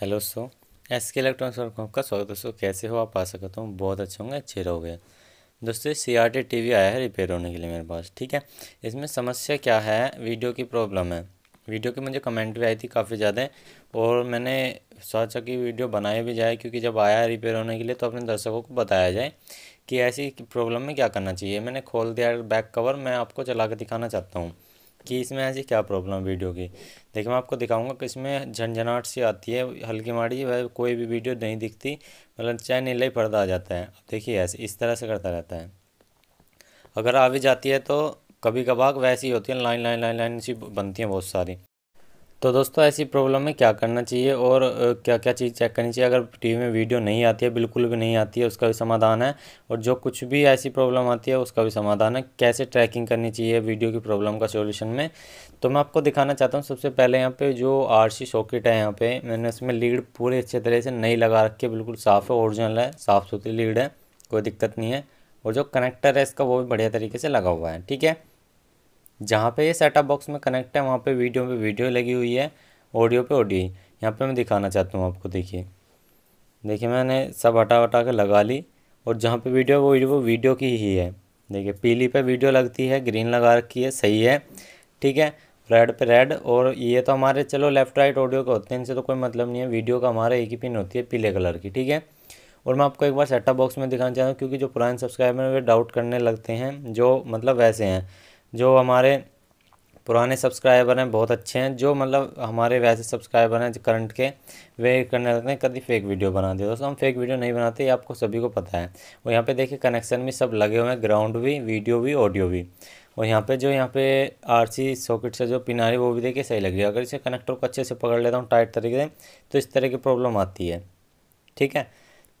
hello so S K electronics और आपका स्वागत है दोस्तों कैसे हो आप आ सकता हूँ बहुत अच्छे होंगे अच्छे रहोगे दोस्तों सी आर टी टी वी आया है रिपेयर होने के लिए मेरे पास ठीक है इसमें समस्या क्या है वीडियो की प्रॉब्लम है वीडियो की मुझे कमेंट भी आई थी काफ़ी ज़्यादा और मैंने सोचा कि वीडियो बनाया भी जाए क्योंकि जब आया है रिपेयर होने के लिए तो अपने दर्शकों को बताया जाए कि ऐसी प्रॉब्लम में क्या करना चाहिए मैंने खोल दिया बैक कवर मैं आपको चला के दिखाना चाहता हूँ कि इसमें ऐसी क्या प्रॉब्लम है वीडियो की देखिए मैं आपको दिखाऊंगा कि इसमें झंझनाट सी आती है हल्की माड़ी वह कोई भी वीडियो नहीं दिखती मतलब चाहे नीले ही पर्दा आ जाता है देखिए ऐसे इस तरह से करता रहता है अगर आ भी जाती है तो कभी कभार वैसी होती है लाइन लाइन लाइन लाइन सी बनती हैं बहुत सारी तो दोस्तों ऐसी प्रॉब्लम में क्या करना चाहिए और क्या क्या चीज़ चेक करनी चाहिए अगर टीवी में वीडियो नहीं आती है बिल्कुल भी नहीं आती है उसका भी समाधान है और जो कुछ भी ऐसी प्रॉब्लम आती है उसका भी समाधान है कैसे ट्रैकिंग करनी चाहिए वीडियो की प्रॉब्लम का सोल्यूशन में तो मैं आपको दिखाना चाहता हूँ सबसे पहले यहाँ पर जो आर सॉकेट है यहाँ पर मैंने उसमें लीड पूरे अच्छे तरह से नहीं लगा रखी है बिल्कुल साफ़ है ओरिजिनल है साफ़ सुथरी लीड है कोई दिक्कत नहीं है और जो कनेक्टर है इसका वो भी बढ़िया तरीके से लगा हुआ है ठीक है जहाँ पे ये सेटअप बॉक्स में कनेक्ट है वहाँ पे वीडियो पे वीडियो लगी हुई है ऑडियो पे ऑडियो यहाँ पे मैं दिखाना चाहता हूँ आपको देखिए देखिए मैंने सब हटा हटा के लगा ली और जहाँ पे वीडियो वो वीडियो वो वीडियो की ही है देखिए पीली पे वीडियो लगती है ग्रीन लगा रखी है सही है ठीक है रेड पे रेड और ये तो हमारे चलो लेफ्ट राइट ऑडियो के होते हैं इनसे तो कोई मतलब नहीं है वीडियो का हमारा एक ही पिन होती है पीले कलर की ठीक है और मैं आपको एक बार सेटअप बॉक्स में दिखाना चाहता हूँ क्योंकि जो पुराने सब्सक्राइबर वे डाउट करने लगते हैं जो मतलब वैसे हैं जो हमारे पुराने सब्सक्राइबर हैं बहुत अच्छे हैं जो मतलब हमारे वैसे सब्सक्राइबर हैं करंट के वे करने लगते हैं कभी फेक वीडियो बना दिए दोस्तों हम फेक वीडियो नहीं बनाते ये आपको सभी को पता है और यहाँ पे देखिए कनेक्शन भी सब लगे हुए हैं ग्राउंड भी वीडियो भी ऑडियो भी और यहाँ पे जो यहाँ पे सी सॉकेट से जो पिन आ रही है वो भी देखिए सही लग रही है अगर इसे कनेक्टर को अच्छे से पकड़ लेता हूँ टाइट तरीके से तो इस तरह की प्रॉब्लम आती है ठीक है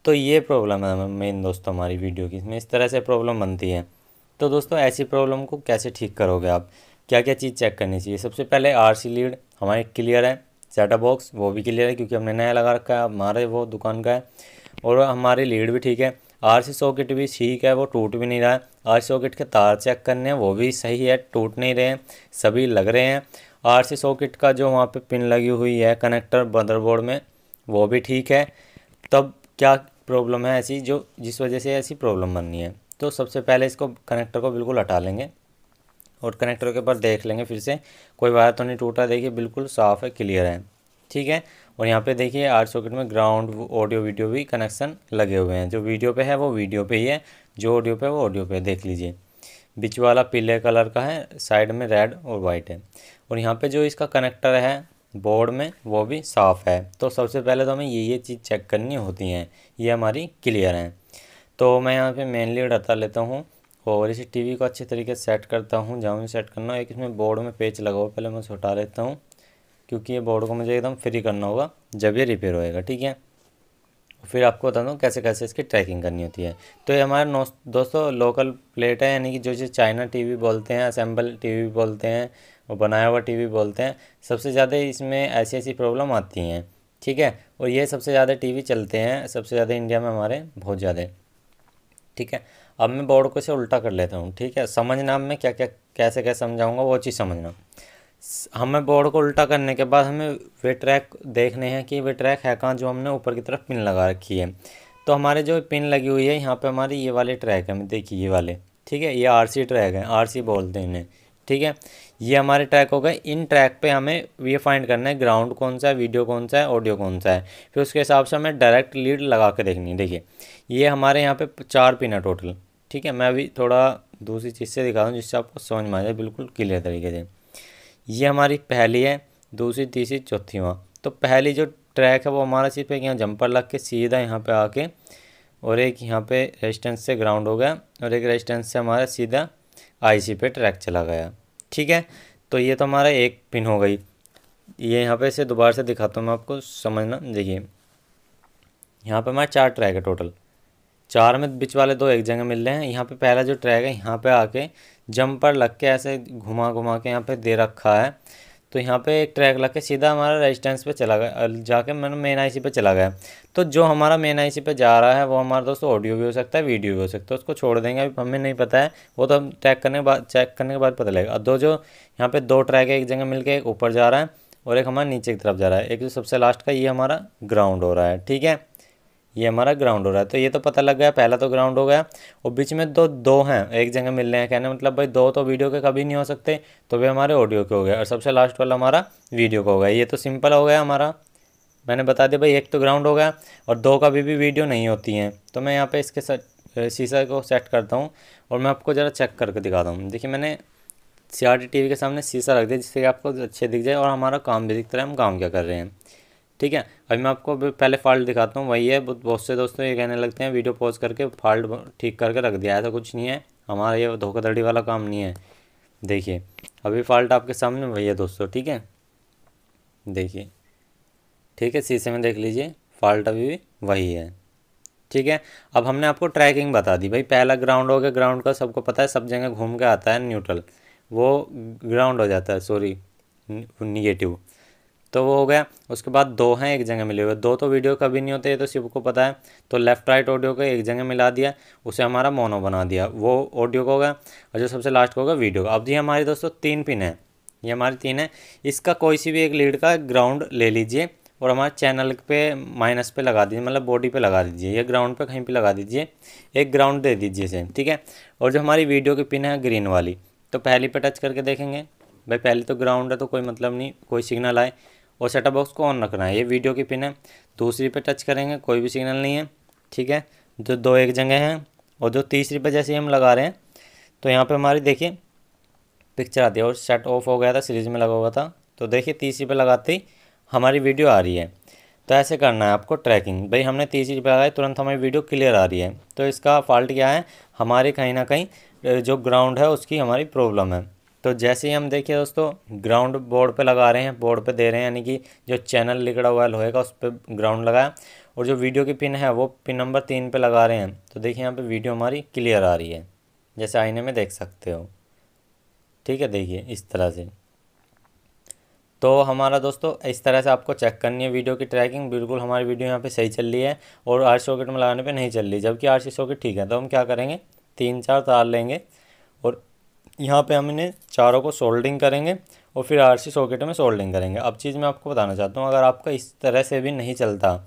तो ये प्रॉब्लम है मेन दोस्तों हमारी वीडियो की इसमें इस तरह से प्रॉब्लम बनती है तो दोस्तों ऐसी प्रॉब्लम को कैसे ठीक करोगे आप क्या क्या चीज़ चेक करनी चाहिए सबसे पहले आर सी लीड हमारे क्लियर है सेटअप बॉक्स वो भी क्लियर है क्योंकि हमने नया लगा रखा है हमारे वो दुकान का है और हमारी लीड भी ठीक है आर सी सॉकेट भी ठीक है वो टूट भी नहीं रहा है आर सी सॉकेट के तार चेक करने हैं वो भी सही है टूट नहीं रहे हैं सभी लग रहे हैं आर सी सॉकेट का जो वहाँ पे पिन लगी हुई है कनेक्टर मदरबोर्ड में वो भी ठीक है तब क्या प्रॉब्लम है ऐसी जो जिस वजह से ऐसी प्रॉब्लम बननी है तो सबसे पहले इसको कनेक्टर को बिल्कुल हटा लेंगे और कनेक्टर के ऊपर देख लेंगे फिर से कोई वायर तो नहीं टूटा देखिए बिल्कुल साफ़ है क्लियर है ठीक है और यहाँ पे देखिए आठ सॉकेट में ग्राउंड ऑडियो वीडियो भी कनेक्शन लगे हुए हैं जो वीडियो पे है वो वीडियो पे ही है जो ऑडियो पे है वो ऑडियो पे देख लीजिए बीच वाला पीले कलर का है साइड में रेड और वाइट है और यहाँ पे जो इसका कनेक्टर है बोर्ड में वो भी साफ़ है तो सबसे पहले तो हमें ये ये चीज़ चेक करनी होती हैं ये हमारी क्लियर हैं तो मैं यहाँ पे मेनली डरता लेता हूँ और इसी टीवी को अच्छे तरीके से सेट करता हूँ जहाँ मुझे सेट करना हो एक इसमें बोर्ड में पेच लगा हुआ पहले मैं उसे हटा लेता हूँ क्योंकि ये बोर्ड को मुझे एकदम फ्री करना होगा जब ये रिपेयर होएगा ठीक है फिर आपको बता दूँ कैसे कैसे इसकी ट्रैकिंग करनी होती है तो ये हमारा दोस्तों लोकल प्लेट है यानी कि जो चीज़ चाइना वी बोलते हैं असेंबल वी बोलते हैं और बनाया हुआ वी बोलते हैं सबसे ज़्यादा इसमें ऐसी ऐसी प्रॉब्लम आती हैं ठीक है और ये सबसे ज़्यादा टीवी चलते हैं सबसे ज़्यादा इंडिया में हमारे बहुत ज़्यादा ठीक है अब मैं बोर्ड को इसे उल्टा कर लेता हूँ ठीक है समझना मैं क्या क्या कैसे कैसे समझाऊँगा वो चीज़ समझना हमें बोर्ड को उल्टा करने के बाद हमें वे ट्रैक देखने हैं कि वे ट्रैक है कहाँ जो हमने ऊपर की तरफ पिन लगा रखी है तो हमारे जो पिन लगी हुई है यहाँ पे हमारी ये वाले ट्रैक है देखिए ये वाले ठीक है ये आरसी ट्रैक है आरसी बोलते हैं इन्हें ठीक है ये हमारे ट्रैक हो गए इन ट्रैक पे हमें ये फाइंड करना है ग्राउंड कौन सा है वीडियो कौन सा है ऑडियो कौन सा है फिर उसके हिसाब से हमें डायरेक्ट लीड लगा के देखनी है देखिए ये हमारे यहाँ पे चार पिन है टोटल ठीक है मैं अभी थोड़ा दूसरी चीज़ से दिखा दूँ जिससे आपको समझ में आ जाए बिल्कुल क्लियर तरीके से ये हमारी पहली है दूसरी तीसरी चौथी वहाँ तो पहली जो ट्रैक है वो हमारा सिर्फ एक यहाँ जंपर लग के सीधा यहाँ पर आके और एक यहाँ पर रेजिस्टेंस से ग्राउंड हो गया और एक रेजिस्टेंस से हमारा सीधा आईसी पे ट्रैक चला गया ठीक है तो ये तो हमारा एक पिन हो गई ये यहाँ पे इसे दोबारा से दिखाता हूँ मैं आपको समझना चाहिए यहाँ पे हमारा चार ट्रैक है टोटल चार में बीच वाले दो एक जगह मिल रहे हैं यहाँ पे पहला जो ट्रैक है यहाँ पे आके जंप पर लग के ऐसे घुमा घुमा के यहाँ पे दे रखा है तो यहाँ पे एक ट्रैक लग के सीधा हमारा रेजिस्टेंस पे चला गया जाके मैंने मेन आईसी पे चला गया तो जो हमारा मेन आईसी पे जा रहा है वो हमारा दोस्तों ऑडियो भी हो सकता है वीडियो भी हो सकता है उसको छोड़ देंगे अभी हमें नहीं पता है वो तो हम ट्रैक करने के बाद चेक करने के बाद पता लगेगा दो जो यहाँ पर दो ट्रैक है एक जगह के एक ऊपर जा रहा है और एक हमारा नीचे की तरफ जा रहा है एक जो सबसे लास्ट का ये हमारा ग्राउंड हो रहा है ठीक है ये हमारा ग्राउंड हो रहा है तो ये तो पता लग गया पहला तो ग्राउंड हो गया और बीच में दो दो हैं एक जगह मिल रहे हैं कहने मतलब भाई दो तो वीडियो के कभी नहीं हो सकते तो वे हमारे ऑडियो के हो गए और सबसे लास्ट वाला हमारा वीडियो का हो गया ये तो सिंपल हो गया हमारा मैंने बता दिया भाई एक तो ग्राउंड हो गया और दो कभी भी वीडियो नहीं होती हैं तो मैं यहाँ पर इसके शीशा को सेट करता हूँ और मैं आपको ज़रा चेक करके दिखाता हूँ देखिए मैंने सी आर टी वी के सामने शीशा रख दिया जिससे कि आपको अच्छे दिख जाए और हमारा काम भी दिखता है हम काम क्या कर रहे हैं ठीक है अभी मैं आपको पहले फॉल्ट दिखाता हूँ वही है बहुत से दोस्तों ये कहने लगते हैं वीडियो पॉज करके फॉल्ट ठीक करके रख दिया ऐसा कुछ नहीं है हमारा ये धोखाधड़ी वाला काम नहीं है देखिए अभी फॉल्ट आपके सामने वही है दोस्तों ठीक है देखिए ठीक है शीशे में देख लीजिए फॉल्ट अभी भी वही है ठीक है अब हमने आपको ट्रैकिंग बता दी भाई पहला ग्राउंड हो गया ग्राउंड का सबको पता है सब जगह घूम के आता है न्यूट्रल वो ग्राउंड हो जाता है सॉरी निगेटिव तो वो हो गया उसके बाद दो हैं एक जगह मिले हुए दो तो वीडियो कभी नहीं होते ये तो को पता है तो लेफ्ट राइट ऑडियो को एक जगह मिला दिया उसे हमारा मोनो बना दिया वो ऑडियो को हो गया और जो सबसे लास्ट का होगा वीडियो का अब जी हमारे दोस्तों तीन पिन है ये हमारी तीन है इसका कोई सी भी एक लीड का ग्राउंड ले लीजिए और हमारे चैनल पे माइनस पे लगा दीजिए मतलब बॉडी पे लगा दीजिए या ग्राउंड पे कहीं पे लगा दीजिए एक ग्राउंड दे दीजिए इसे ठीक है और जो हमारी वीडियो की पिन है ग्रीन वाली तो पहली पे टच करके देखेंगे भाई पहले तो ग्राउंड है तो कोई मतलब नहीं कोई सिग्नल आए और सेटअप बॉक्स को ऑन रखना है ये वीडियो की पिन है दूसरी पे टच करेंगे कोई भी सिग्नल नहीं है ठीक है जो दो एक जगह हैं और जो तीसरी पे जैसे हम लगा रहे हैं तो यहाँ पे हमारी देखिए पिक्चर आती है और सेट ऑफ हो गया था सीरीज़ में लगा हुआ था तो देखिए तीसरी पे लगाते ही हमारी वीडियो आ रही है तो ऐसे करना है आपको ट्रैकिंग भाई हमने तीसरी पे लगाई तुरंत हमारी वीडियो क्लियर आ रही है तो इसका फॉल्ट क्या है हमारे कहीं ना कहीं जो ग्राउंड है उसकी हमारी प्रॉब्लम है तो जैसे ही हम देखिए दोस्तों ग्राउंड बोर्ड पे लगा रहे हैं बोर्ड पे दे रहे हैं यानी कि जो चैनल लिखा हुआ है लोहे का उस पर ग्राउंड लगाया और जो वीडियो की पिन है वो पिन नंबर तीन पे लगा रहे हैं तो देखिए यहाँ पे वीडियो हमारी क्लियर आ रही है जैसे आईने में देख सकते हो ठीक है देखिए इस तरह से तो हमारा दोस्तों इस तरह से आपको चेक करनी है वीडियो की ट्रैकिंग बिल्कुल हमारी वीडियो यहाँ पर सही चल रही है और आर सॉकेट में लगाने पर नहीं चल रही जबकि आर सी सॉकेट ठीक है तो हम क्या करेंगे तीन चार तार लेंगे और यहाँ पे हम इन्हें चारों को सोल्डिंग करेंगे और फिर आरसी सॉकेट में सोल्डिंग करेंगे अब चीज़ मैं आपको बताना चाहता हूँ अगर आपका इस तरह से भी नहीं चलता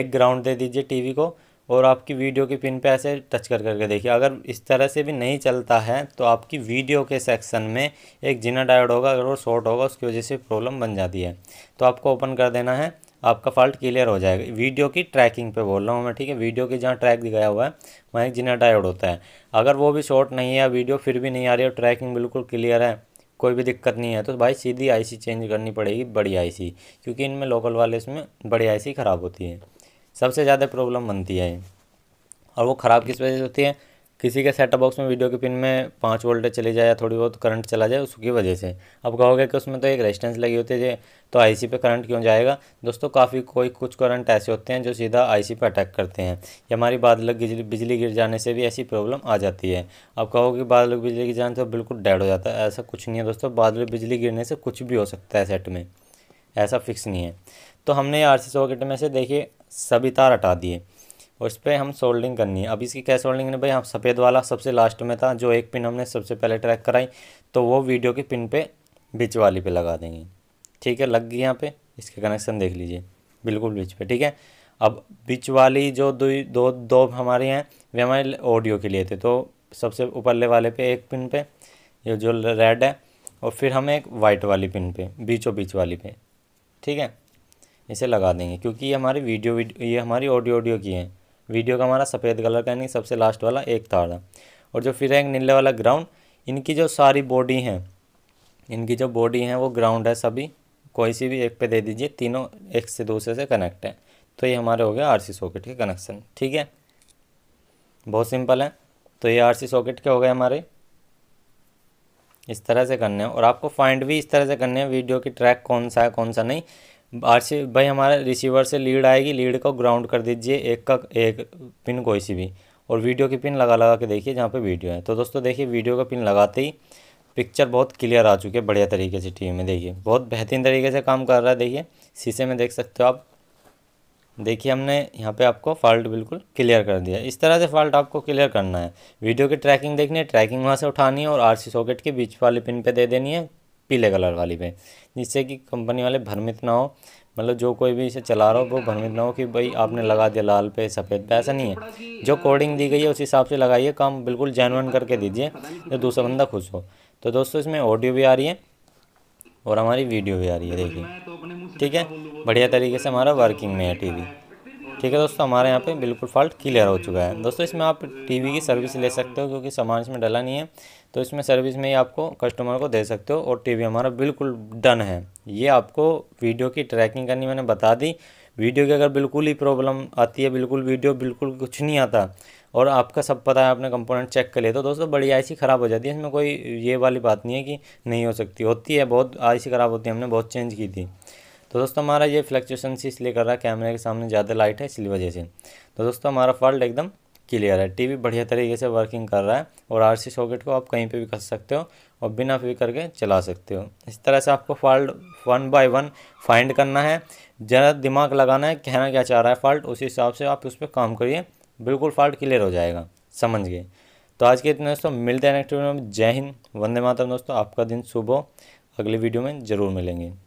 एक ग्राउंड दे दीजिए टीवी को और आपकी वीडियो की पिन पे ऐसे टच कर करके देखिए अगर इस तरह से भी नहीं चलता है तो आपकी वीडियो के सेक्शन में एक जिना डायड होगा अगर वो शॉर्ट होगा उसकी वजह से प्रॉब्लम बन जाती है तो आपको ओपन कर देना है आपका फॉल्ट क्लियर हो जाएगा वीडियो की ट्रैकिंग पे बोल रहा हूँ मैं ठीक है वीडियो के जहाँ ट्रैक दिखाया हुआ है वहाँ एक जिना डायोड होता है अगर वो भी शॉर्ट नहीं है वीडियो फिर भी नहीं आ रही और ट्रैकिंग बिल्कुल क्लियर है कोई भी दिक्कत नहीं है तो भाई सीधी आईसी चेंज करनी पड़ेगी बड़ी आईसी क्योंकि इनमें लोकल वाले इसमें बड़ी आईसी ख़राब होती है सबसे ज़्यादा प्रॉब्लम बनती है और वो ख़राब किस वजह से होती है किसी के सेटअप बॉक्स में वीडियो के पिन में पाँच वोल्ट चले जाए या थोड़ी बहुत करंट चला जाए उसकी वजह से अब कहोगे कि उसमें तो एक रेजिस्टेंस लगी होती है तो आईसी पे करंट क्यों जाएगा दोस्तों काफ़ी कोई कुछ करंट ऐसे होते हैं जो सीधा आईसी पे अटैक करते हैं या हमारी बादल बिजली गिर जाने से भी ऐसी प्रॉब्लम आ जाती है अब कहोगे बादल बिजली गिर जाने से बिल्कुल डेड हो जाता है ऐसा कुछ नहीं है दोस्तों बादल बिजली गिरने से कुछ भी हो सकता है सेट में ऐसा फिक्स नहीं है तो हमने आर सी सॉकेट में से देखिए सभी तार हटा दिए और इस पर हम सोल्डिंग करनी है अब इसकी क्या सोल्डिंग है भाई हम सफ़ेद वाला सबसे लास्ट में था जो एक पिन हमने सबसे पहले ट्रैक कराई तो वो वीडियो के पिन पे बीच वाली पे लगा देंगे ठीक है लग गई यहाँ पे इसके कनेक्शन देख लीजिए बिल्कुल बीच पे ठीक है अब बीच वाली जो दो दो दो हमारे हैं वे हमारे ऑडियो के लिए थे तो सबसे ऊपरले वाले पे एक पिन पे ये जो रेड है और फिर हम एक वाइट वाली पिन पे बीचों बीच वाली पे ठीक है इसे लगा देंगे क्योंकि ये हमारी वीडियो, वीडियो ये हमारी ऑडियो ऑडियो की है वीडियो का हमारा सफ़ेद कलर का यानी सबसे लास्ट वाला एक ताड़ा और जो फिर है एक नीले वाला ग्राउंड इनकी जो सारी बॉडी हैं इनकी जो बॉडी है वो ग्राउंड है सभी कोई सी भी एक पे दे दीजिए तीनों एक से दूसरे से कनेक्ट है तो ये हमारे हो आर आरसी सॉकेट के कनेक्शन ठीक है बहुत सिंपल है तो ये आरसी सॉकेट के हो गए हमारे इस तरह से करने हैं और आपको फाइंड भी इस तरह से करने हैं वीडियो की ट्रैक कौन सा है कौन सा नहीं आर सी भाई हमारे रिसीवर से लीड आएगी लीड को ग्राउंड कर दीजिए एक का एक पिन कोई सी भी और वीडियो की पिन लगा लगा के देखिए जहाँ पे वीडियो है तो दोस्तों देखिए वीडियो का पिन लगाते ही पिक्चर बहुत क्लियर आ चुकी है बढ़िया तरीके से टीवी में देखिए बहुत बेहतरीन तरीके से काम कर रहा है देखिए शीशे में देख सकते हो आप देखिए हमने यहाँ पे आपको फॉल्ट बिल्कुल क्लियर कर दिया इस तरह से फॉल्ट आपको क्लियर करना है वीडियो की ट्रैकिंग देखनी है ट्रैकिंग वहाँ से उठानी है और आरसी सॉकेट के बीच वाले पिन पे दे देनी है पीले कलर वाली पे जिससे कि कंपनी वाले भ्रमित ना हो मतलब जो कोई भी इसे चला रहा हो वो भ्रमित ना हो कि भाई आपने लगा दिया लाल पे सफ़ेद पे ऐसा नहीं है जो कोडिंग दी गई है उस हिसाब से लगाइए काम बिल्कुल जैनवन करके दीजिए जो दूसरा बंदा खुश हो तो दोस्तों इसमें ऑडियो भी आ रही है और हमारी वीडियो भी आ रही है देखिए ठीक है बढ़िया तरीके से हमारा वर्किंग में है टी ठीक है दोस्तों हमारे यहाँ पे बिल्कुल फॉल्ट क्लियर हो चुका है दोस्तों इसमें आप टीवी की सर्विस ले सकते हो क्योंकि सामान इसमें डला नहीं है तो इसमें सर्विस में ही आपको कस्टमर को दे सकते हो और टीवी हमारा बिल्कुल डन है ये आपको वीडियो की ट्रैकिंग करनी मैंने बता दी वीडियो की अगर बिल्कुल ही प्रॉब्लम आती है बिल्कुल वीडियो बिल्कुल कुछ नहीं आता और आपका सब पता है आपने कंपोनेंट चेक कर लिया तो दोस्तों बड़ी आईसी ख़राब हो जाती है इसमें कोई ये वाली बात नहीं है कि नहीं हो सकती होती है बहुत आईसी ख़राब होती है हमने बहुत चेंज की थी तो दोस्तों हमारा ये फ्लक्चुएशन इसलिए कर रहा है कैमरे के सामने ज़्यादा लाइट है इसलिए वजह से तो दोस्तों हमारा फॉल्ट एकदम क्लियर है टीवी बढ़िया तरीके से वर्किंग कर रहा है और आरसी सॉकेट को आप कहीं पे भी कर सकते हो और बिना फिर करके चला सकते हो इस तरह से आपको fault one by one find करना है ज़रा दिमाग लगाना है कहना क्या चाह रहा है फॉल्ट उसी हिसाब से आप उस पर काम करिए बिल्कुल फॉल्ट क्लियर हो जाएगा समझ गए तो आज के इतने दोस्तों मिलते हैं नेक्स्ट वीडियो में जय हिंद वंदे मातरम दोस्तों आपका दिन शुभ हो अगली वीडियो में ज़रूर मिलेंगे